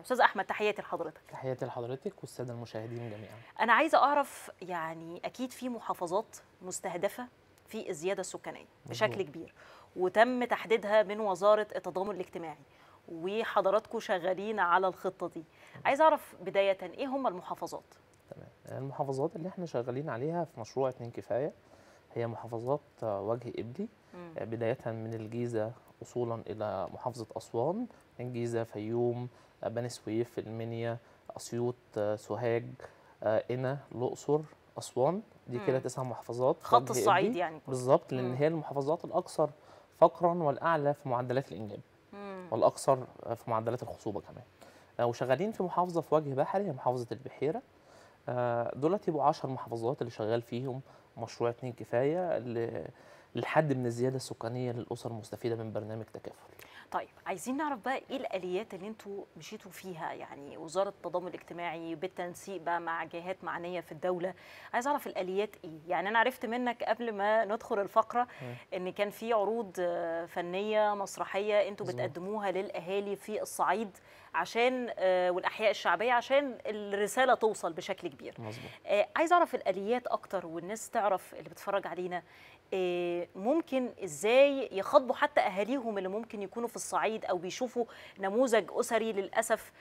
استاذ احمد تحياتي لحضرتك تحياتي لحضرتك والساده المشاهدين جميعا انا عايزه اعرف يعني اكيد في محافظات مستهدفه في الزياده السكانيه بشكل كبير وتم تحديدها من وزاره التضامن الاجتماعي وحضراتكم شغالين على الخطه دي عايز اعرف بدايه ايه هم المحافظات تمام المحافظات اللي احنا شغالين عليها في مشروع اتنين كفايه هي محافظات وجه إبلي آه، بداية من الجيزة وصولا إلى محافظة أسوان الجيزة فيوم آه، بني سويف المنيا أسيوط آه، سوهاج إنا الأقصر أسوان دي كده تسع محافظات خط الصعيد إبلي. يعني بالظبط لأن هي المحافظات الأكثر فقرا والأعلى في معدلات الإنجاب والأكثر في معدلات الخصوبة كمان وشغالين في محافظة في وجه بحري هي محافظة البحيرة آه، دولت يبقوا 10 محافظات اللي شغال فيهم مشروع اتنين كفايه للحد من الزياده السكانيه للاسر المستفيده من برنامج تكافل. طيب عايزين نعرف بقى ايه الاليات اللي انتوا مشيتوا فيها يعني وزاره التضامن الاجتماعي بالتنسيق بقى مع جهات معنيه في الدوله عايز اعرف الاليات ايه يعني انا عرفت منك قبل ما ندخل الفقره م. ان كان في عروض آه، فنيه مسرحيه انتوا بتقدموها للاهالي في الصعيد عشان آه، والاحياء الشعبيه عشان الرساله توصل بشكل كبير مظبوط آه، عايز اعرف الاليات اكتر والناس تعرف اللي بتتفرج علينا آه، ممكن ازاي يخاطبوا حتى اهاليهم اللي ممكن يكونوا في الصعيد او بيشوفوا نموذج اسري للاسف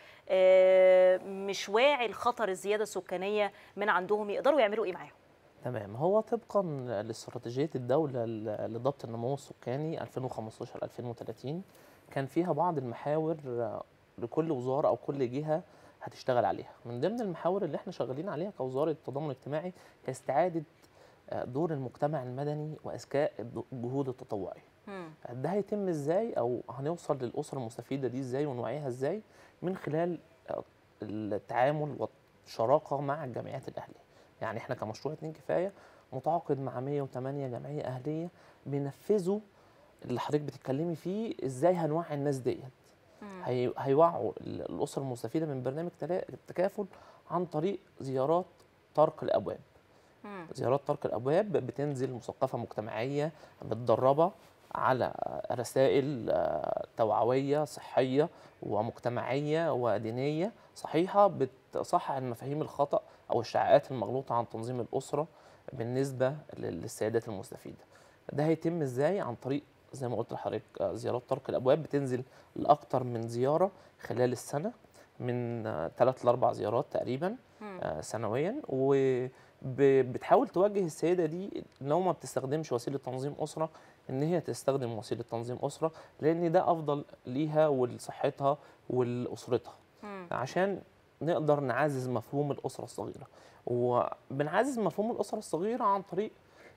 مش واعي لخطر الزياده السكانيه من عندهم يقدروا يعملوا ايه معاهم تمام هو طبقا لاستراتيجيه الدوله لضبط النمو السكاني 2015 2030 كان فيها بعض المحاور لكل وزاره او كل جهه هتشتغل عليها من ضمن المحاور اللي احنا شغالين عليها كوزاره التضامن الاجتماعي هي استعاده آه، دور المجتمع المدني واذكاء الجهود التطوعيه ده هيتم ازاي او هنوصل للاسره المستفيده دي ازاي ونوعيها ازاي من خلال آه، التعامل والشراكه مع الجمعيات الاهليه يعني احنا كمشروع اتنين كفايه متعاقد مع 108 جمعيه اهليه بينفذوا اللي حضرتك بتتكلمي فيه ازاي هنوعي الناس ديت هيوعوا الاسر المستفيده من برنامج التكافل عن طريق زيارات طرق الابواب زيارات طرق الابواب بتنزل مثقفه مجتمعيه متدربه على رسائل آه، توعويه صحيه ومجتمعيه ودينيه صحيحه بتصحح المفاهيم الخطا او الشعاعات المغلوطه عن تنظيم الاسره بالنسبه للسيدات المستفيده ده هيتم ازاي عن طريق زي ما قلت لحضرتك آه، زيارات طرق الابواب بتنزل لاكثر من زياره خلال السنه من ثلاث آه، لاربع زيارات تقريبا آه، سنويا وبتحاول توجه السيده دي لو ما بتستخدمش وسيله تنظيم اسره ان هي تستخدم وسيله تنظيم اسره لان ده افضل ليها ولصحتها ولاسرتها عشان نقدر نعزز مفهوم الاسره الصغيره وبنعزز مفهوم الاسره الصغيره عن طريق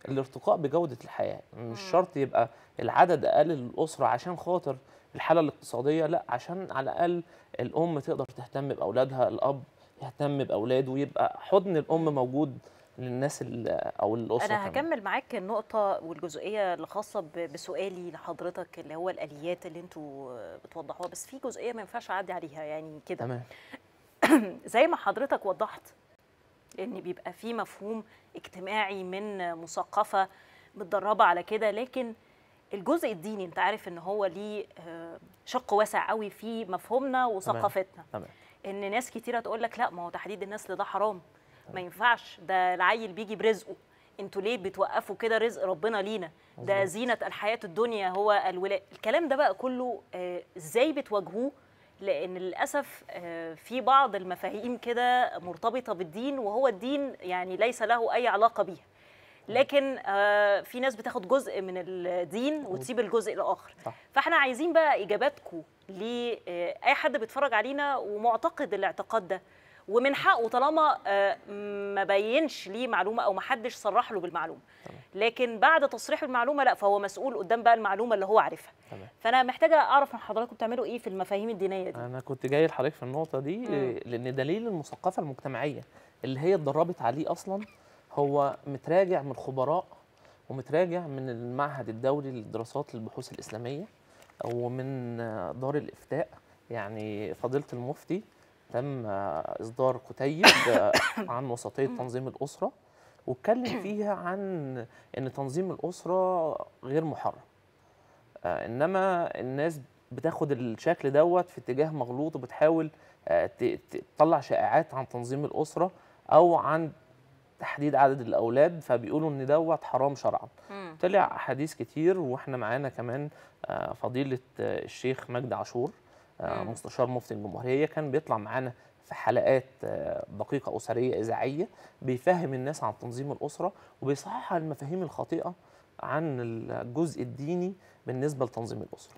الارتقاء بجوده الحياه مش شرط يبقى العدد اقل للاسره عشان خاطر الحاله الاقتصاديه لا عشان على الاقل الام تقدر تهتم باولادها الاب يهتم باولاده يبقى حضن الام موجود للناس او الاسره انا هكمل معاك النقطه والجزئيه الخاصه بسؤالي لحضرتك اللي هو الاليات اللي انتوا بتوضحوها بس في جزئيه ما ينفعش اعدي عليها يعني كده زي ما حضرتك وضحت لان بيبقى في مفهوم اجتماعي من مثقفه متدربه على كده لكن الجزء الديني انت عارف ان هو ليه آه، شق واسع قوي في مفهومنا وثقافتنا تمام. ان ناس كتيره تقول لك لا ما هو تحديد النسل ده حرام ما ينفعش ده العيل بيجي برزقه انتوا ليه بتوقفوا كده رزق ربنا لينا ده زينه الحياه الدنيا هو الولاء الكلام ده بقى كله آه، ازاي بتواجهوه لان للاسف آه، في بعض المفاهيم كده مرتبطه بالدين وهو الدين يعني ليس له اي علاقه بيها لكن آه، في ناس بتاخد جزء من الدين وتسيب الجزء الاخر فاحنا عايزين بقى اجاباتكم لاي آه، حد بيتفرج علينا ومعتقد الاعتقاد ده ومن حقه طالما آه، ما بينش ليه معلومه او ما حدش صرح له بالمعلومه لكن بعد تصريح المعلومه لا فهو مسؤول قدام بقى المعلومه اللي هو عارفها تمام. فانا محتاجه اعرف من حضراتكم بتعملوا ايه في المفاهيم الدينيه دي انا كنت جاي لحضرتك في النقطه دي مم. آه، لان دليل المثقفه المجتمعيه اللي هي اتدربت عليه اصلا هو متراجع من خبراء ومتراجع من المعهد الدولي للدراسات للبحوث الاسلاميه ومن دار الافتاء يعني فضيله المفتي تم اصدار كتيب عن وسطيه تنظيم الاسره واتكلم فيها عن ان تنظيم الاسره غير محرم آه، انما الناس بتاخد الشكل دوت في اتجاه مغلوط وبتحاول آه، تطلع شائعات عن تنظيم الاسره او عن تحديد عدد الاولاد فبيقولوا ان دوت حرام شرعا طلع احاديث كتير واحنا معانا كمان آه، فضيله الشيخ مجدي عاشور آه، مستشار مفتي الجمهوريه كان بيطلع معانا في حلقات آه، دقيقه اسريه اذاعيه بيفهم الناس عن تنظيم الاسره وبيصحح المفاهيم الخاطئه عن الجزء الديني بالنسبه لتنظيم الاسره